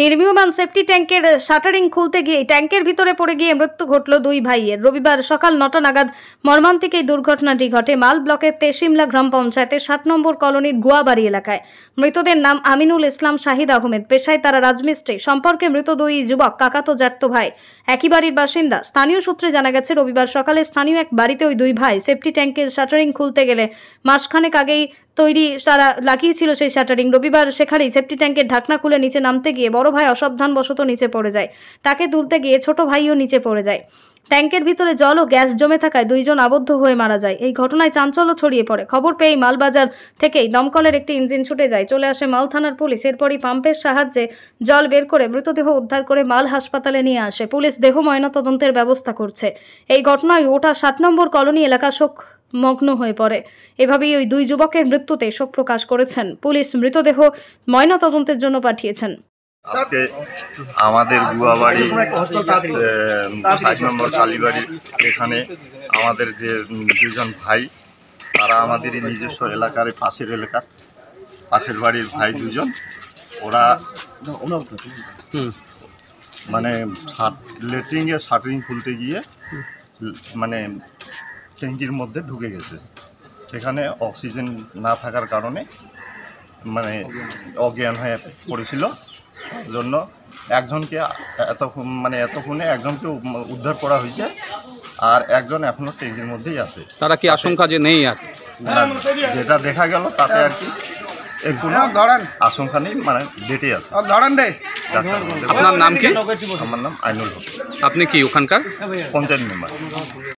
নির্মীয়মান safety ট্যাঙ্কের shuttering খুলতে গিয়ে ট্যাঙ্কের ভিতরে পড়ে গিয়ে মৃত্যু ঘটল দুই ভাইয়ের রবিবার সকাল নটা নাগাদ মর্মান্তিক এই দুর্ঘটনাটি ঘটে মাল ব্লকের তেসিমলা গ্রাম পঞ্চায়েতের সাত নম্বর কলোনির গুয়াবাড়ি এলাকায় মৃতদের নাম আমিনুল ইসলাম শাহিদ আহমেদ পেশায় তারা রাজমিস্ত্রি সম্পর্কে মৃত দুই যুবক কাকাতো জ্যাঠতো ভাই একই বাড়ির বাসিন্দা স্থানীয় সূত্রে জানা গেছে রবিবার সকালে স্থানীয় এক বাড়িতে ওই দুই ভাই সেফটি ট্যাঙ্কের শাটারিং খুলতে গেলে মাসখানেক আগেই তৈরি তারা লাগিয়েছিল সেই শাটারিং রবিবার সেখানেই সেফটি ট্যাঙ্কের ঢাকনা খুলে নিচে নামতে গিয়ে বড় ভাই অসাবধানবশত নিচে পড়ে যায় তাকে তুলতে গিয়ে ছোট ভাইও নিচে পড়ে যায় ট্যাঙ্কের ভিতরে জল ও গ্যাস জমে থাকায় দুইজন আবদ্ধ হয়ে মারা যায় এই ঘটনায় চাঞ্চল্য ছড়িয়ে পড়ে খবর পেয়েই মালবাজার থেকেই দমকলের একটি ইঞ্জিন ছুটে যায় চলে আসে মাল থানার পুলিশ এরপরই পাম্পের সাহায্যে জল বের করে মৃতদেহ উদ্ধার করে মাল হাসপাতালে নিয়ে আসে পুলিশ দেহ ময়নাতদন্তের ব্যবস্থা করছে এই ঘটনায় ওটা সাত নম্বর কলোনি এলাকা শোক মগ্ন হয়ে পড়ে এভাবেই ওই দুই যুবকের মৃত্যুতে শোক প্রকাশ করেছেন পুলিশ মৃতদেহ ময়নাতদন্তের জন্য পাঠিয়েছেন আজকে আমাদের বাড়ি সাত নম্বর কালীবাড়ি এখানে আমাদের যে দুজন ভাই তারা আমাদের নিজস্ব এলাকার পাশের এলাকার পাশের বাড়ির ভাই দুজন ওরা মানে লেট্রিংয়ে শাটরিং খুলতে গিয়ে মানে ট্যাঙ্কির মধ্যে ঢুকে গেছে সেখানে অক্সিজেন না থাকার কারণে মানে অজ্ঞান হয়ে পড়েছিল জন্য একজনকে এত মানে এতক্ষণে একজনকে উদ্ধার করা হয়েছে আর একজন এখনও ট্রেনের মধ্যেই আছে তারা কি আশঙ্কা যে নেই আর যেটা দেখা গেল তাতে আর কি হ্যাঁ, আশঙ্কা নেই মানে ডেটে আছে আপনার নাম কি আমার নাম আইনুল হক আপনি কি ওখানকার পঞ্চায়েত মেম্বার